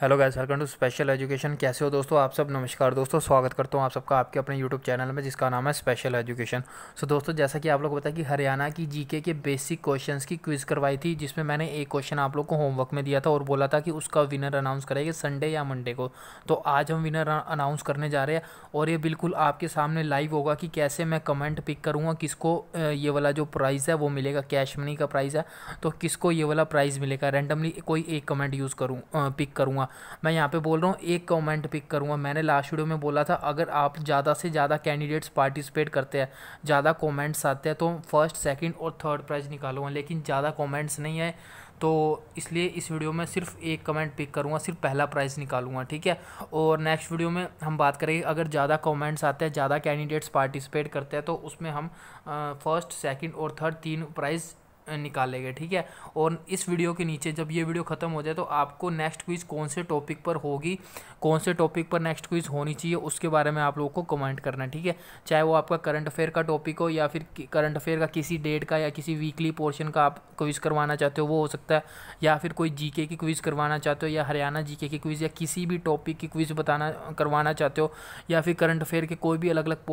hello guys welcome to special education कैसे हो दोस्तों आप सब नमस्कार दोस्तों स्वागत करता हूँ आप सबका आपके अपने यूट्यूब चैनल में जिसका नाम है स्पेशल एजुकेशन सो दोस्तों जैसा कि आप लोग बताया कि हरियाणा की जीके के बेसिक क्वेश्चंस की क्विज़ करवाई थी जिसमें मैंने एक क्वेश्चन आप लोग को होमवर्क में दिया था और बोला था कि उसका विनर अनाउंस करेगा संडे या मंडे को तो आज हम विनर अनाउंस करने जा रहे हैं और ये बिल्कुल आपके सामने लाइव होगा कि कैसे मैं कमेंट पिक करूँगा किसको ये वाला जो प्राइज़ है वो मिलेगा कैश मनी का प्राइज़ है तो किसको ये वाला प्राइज़ मिलेगा रेंडमली कोई एक कमेंट यूज़ करूँ पिक करूँगा करूँगा मैं यहाँ पे बोल रहा हूँ एक कमेंट पिक करूँगा मैंने लास्ट वीडियो में बोला था अगर आप ज़्यादा से ज़्यादा कैंडिडेट्स पार्टिसिपेट करते हैं ज़्यादा कॉमेंट्स आते हैं तो फर्स्ट सेकेंड और थर्ड प्राइज़ निकालूंगा लेकिन ज़्यादा कॉमेंट्स नहीं है तो इसलिए इस वीडियो में सिर्फ एक कमेंट पिक करूँगा सिर्फ पहला प्राइज़ निकालूंगा ठीक है और नेक्स्ट वीडियो में हम बात करेंगे अगर ज़्यादा कमेंट्स आते हैं ज़्यादा कैंडिडेट्स पार्टिसिपेट करते हैं तो उसमें हम फर्स्ट सेकंड और थर्ड तीन प्राइज़ निकालेंगे ठीक है और इस वीडियो के नीचे जब ये वीडियो ख़त्म हो जाए तो आपको नेक्स्ट क्विज़ कौन से टॉपिक पर होगी कौन से टॉपिक पर नेक्स्ट क्विज़ होनी चाहिए उसके बारे में आप लोगों को कमेंट करना है ठीक है चाहे वो आपका करंट अफेयर का टॉपिक हो या फिर करंट अफेयर का किसी डेट का या किसी वीकली पोर्शन का आप क्विज़ करवाना चाहते हो वो हो सकता है या फिर कोई जी की क्विज़ करवाना चाहते हो या हरियाणा जी की क्विज़ या किसी भी टॉपिक की क्विज़ बताना करवाना चाहते हो या फिर करंट अफेयर के कोई भी अलग अलग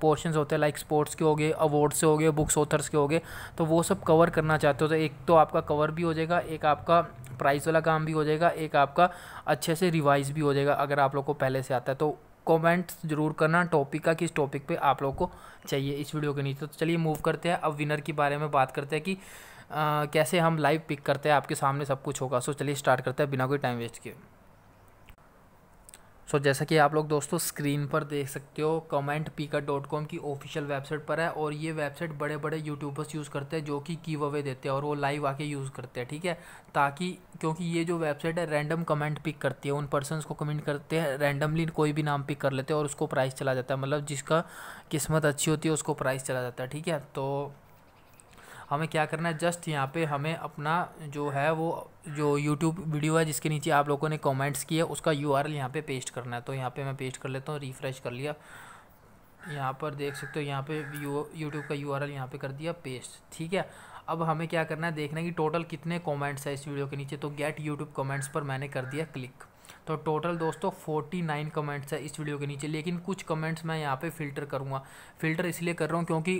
पोर्शन होते हैं लाइक स्पोर्ट्स के हो गए अवार्ड्स से हो गए बुक्स ऑथर्स के हो गए तो वो सब कवर कवर करना चाहते हो तो एक तो आपका कवर भी हो जाएगा एक आपका प्राइस वाला काम भी हो जाएगा एक आपका अच्छे से रिवाइज भी हो जाएगा अगर आप लोग को पहले से आता है तो कमेंट्स जरूर करना टॉपिक का किस टॉपिक पे आप लोग को चाहिए इस वीडियो के नीचे तो चलिए मूव करते हैं अब विनर के बारे में बात करते हैं कि आ, कैसे हम लाइव पिक करते हैं आपके सामने सब कुछ होगा सो चलिए स्टार्ट करते हैं बिना कोई टाइम वेस्ट किए सो so, जैसा कि आप लोग दोस्तों स्क्रीन पर देख सकते हो कमेंट पीकर डॉट कॉम की ऑफिशियल वेबसाइट पर है और ये वेबसाइट बड़े बड़े यूट्यूबर्स यूज़ करते हैं जो कि की अवे देते हैं और वो लाइव आके यूज़ करते हैं ठीक है ताकि क्योंकि ये जो वेबसाइट है रैंडम कमेंट पिक करती है उन पर्सनस को कमेंट करते हैं रैंडमली कोई भी नाम पिक कर लेते हैं और उसको प्राइस चला जाता है मतलब जिसका किस्मत अच्छी होती है उसको प्राइस चला जाता है ठीक है तो हमें क्या करना है जस्ट यहाँ पे हमें अपना जो है वो जो यूट्यूब वीडियो है जिसके नीचे आप लोगों ने कमेंट्स किए उसका यू आर यहाँ पे पेस्ट करना है तो यहाँ पे मैं पेस्ट कर लेता हूँ रिफ़्रेश कर लिया यहाँ पर देख सकते हो यहाँ पे यूट्यूब का यू आर एल यहाँ पर कर दिया पेस्ट ठीक है अब हमें क्या करना है देखना है कि टोटल कितने कमेंट्स है इस वीडियो के नीचे तो गेट यूट्यूब कमेंट्स पर मैंने कर दिया क्लिक तो टोटल दोस्तों फोर्टी नाइन कमेंट्स है इस वीडियो के नीचे लेकिन कुछ कमेंट्स मैं यहाँ पे फ़िल्टर करूँगा फ़िल्टर इसलिए कर रहा हूँ क्योंकि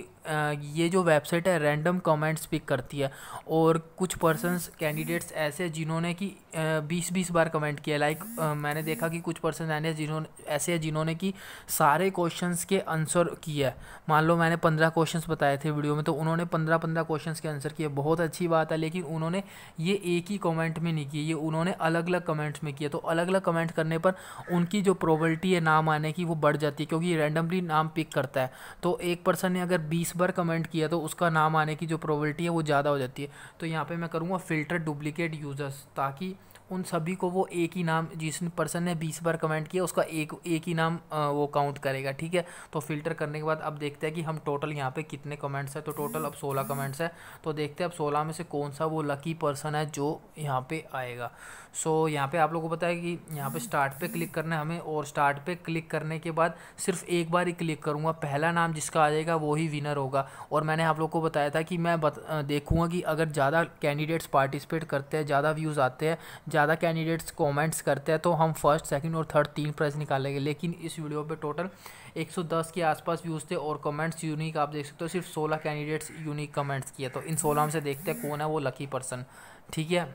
ये जो वेबसाइट है रैंडम कमेंट्स पिक करती है और कुछ पर्सनस कैंडिडेट्स ऐसे जिन्होंने कि बीस बीस बार कमेंट किया लाइक मैंने देखा कि कुछ पर्सन ऐसे जिन्होंने ऐसे हैं जिन्होंने कि सारे क्वेश्चन के आंसर किया मान लो मैंने पंद्रह क्वेश्चन बताए थे वीडियो में तो उन्होंने पंद्रह पंद्रह क्वेश्चन के आंसर किए बहुत अच्छी बात है लेकिन उन्होंने ये एक ही कमेंट में नहीं किए ये उन्होंने अलग अलग कमेंट्स में किया तो अलग अलग ज़्यादा कमेंट करने पर उनकी जो प्रोबेबिलिटी है नाम आने की वो बढ़ जाती है क्योंकि रैंडमली नाम पिक करता है तो एक पर्सन ने अगर बीस बार कमेंट किया तो उसका नाम आने की जो प्रोबेबिलिटी है वो ज़्यादा हो जाती है तो यहाँ पर मैं करूँगा फ़िल्टर डुप्लीकेट यूज़र्स ताकि उन सभी को वो एक ही नाम जिस पर्सन ने बीस बार कमेंट किया उसका एक एक ही नाम वो काउंट करेगा ठीक है तो फिल्टर करने के बाद अब देखते हैं कि हम टोटल यहाँ पे कितने कमेंट्स हैं तो टोटल अब सोलह कमेंट्स हैं तो देखते हैं अब सोलह में से कौन सा वो लकी पर्सन है जो यहाँ पर आएगा सो so, यहाँ पे आप लोगों को पता है कि यहाँ पे स्टार्ट पे क्लिक करना है हमें और स्टार्ट पे क्लिक करने के बाद सिर्फ एक बार ही क्लिक करूँगा पहला नाम जिसका आ जाएगा वो ही विनर होगा और मैंने आप लोग को बताया था कि मैं बत, देखूँगा कि अगर ज़्यादा कैंडिडेट्स पार्टिसिपेट करते हैं ज़्यादा व्यूज़ आते हैं ज़्यादा कैंडिडेट्स कमेंट्स करते हैं तो हम फर्स्ट सेकंड और थर्ड तीन प्राइज़ निकालेंगे लेकिन इस वीडियो पे टोटल 110 के आसपास व्यूज़ थे और कमेंट्स यूनिक आप देख सकते हो सिर्फ 16 कैंडिडेट्स यूनिक कमेंट्स किए तो इन 16 में से देखते हैं कौन है वो लकी पर्सन ठीक है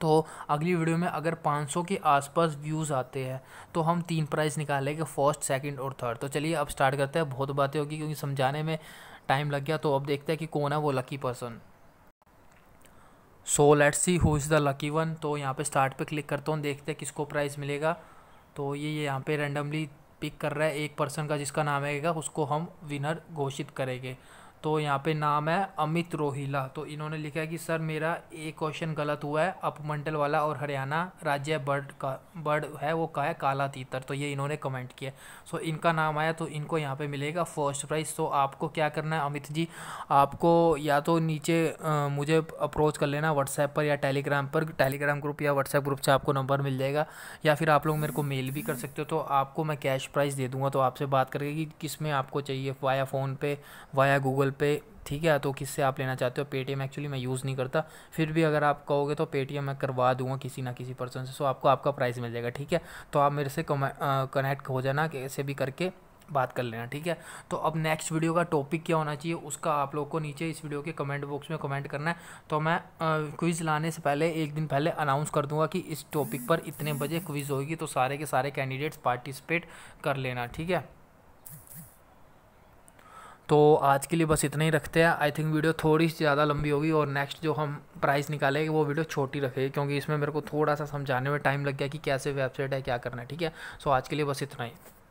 तो अगली वीडियो में अगर 500 के आसपास व्यूज़ आते हैं तो हम तीन प्राइज़ निकालेंगे फर्स्ट सेकंड और थर्ड तो चलिए अब स्टार्ट करते हैं बहुत बातें होगी क्योंकि समझाने में टाइम लग गया तो अब देखते हैं कि कौन है वो lucky person so let's see who is the lucky one तो यहाँ पे स्टार्ट पे क्लिक करता हूँ देखते हैं किसको प्राइस मिलेगा तो ये यहाँ पे रेंडमली पिक कर रहा है एक पर्सन का जिसका नाम आएगा उसको हम विनर घोषित करेंगे तो यहाँ पे नाम है अमित रोहिला तो इन्होंने लिखा है कि सर मेरा एक क्वेश्चन गलत हुआ है अपमंडल वाला और हरियाणा राज्य बर्ड का बर्ड है वो का है काला तीतर तो ये इन्होंने कमेंट किया सो इनका नाम आया तो इनको यहाँ पे मिलेगा फर्स्ट प्राइज़ तो आपको क्या करना है अमित जी आपको या तो नीचे आ, मुझे अप्रोच कर लेना व्हाट्सएप पर या टेलीग्राम पर टेलीग्राम ग्रुप या व्हाट्सएप ग्रुप से आपको नंबर मिल जाएगा या फिर आप लोग मेरे को मेल भी कर सकते हो तो आपको मैं कैश प्राइज़ दे दूँगा तो आपसे बात करके किस में आपको चाहिए via PhonePe via Google Pay ठीक है तो किससे आप लेना चाहते हो पेटीएम एक्चुअली मैं यूज़ नहीं करता फिर भी अगर आप कहोगे तो पेटीएम मैं करवा दूंगा किसी ना किसी पर्सन से सो आपको आपका प्राइस मिल जाएगा ठीक है तो आप मेरे से कनेक्ट हो जाना कैसे भी करके बात कर लेना ठीक है तो अब नेक्स्ट वीडियो का टॉपिक क्या होना चाहिए उसका आप लोग को नीचे इस वीडियो के कमेंट बॉक्स में कमेंट करना है तो मैं क्विज़ लाने से पहले एक दिन पहले अनाउंस कर दूंगा कि इस टॉपिक पर इतने बजे क्विज़ होगी तो सारे के सारे कैंडिडेट्स पार्टिसिपेट कर लेना ठीक है तो आज के लिए बस इतना ही रखते हैं आई थिंक वीडियो थोड़ी सी ज़्यादा लंबी होगी और नेक्स्ट जो हम प्राइस निकालेंगे वो वीडियो छोटी रखेगी क्योंकि इसमें मेरे को थोड़ा सा समझाने में टाइम लग गया कि कैसे वेबसाइट है क्या करना है ठीक है सो आज के लिए बस इतना ही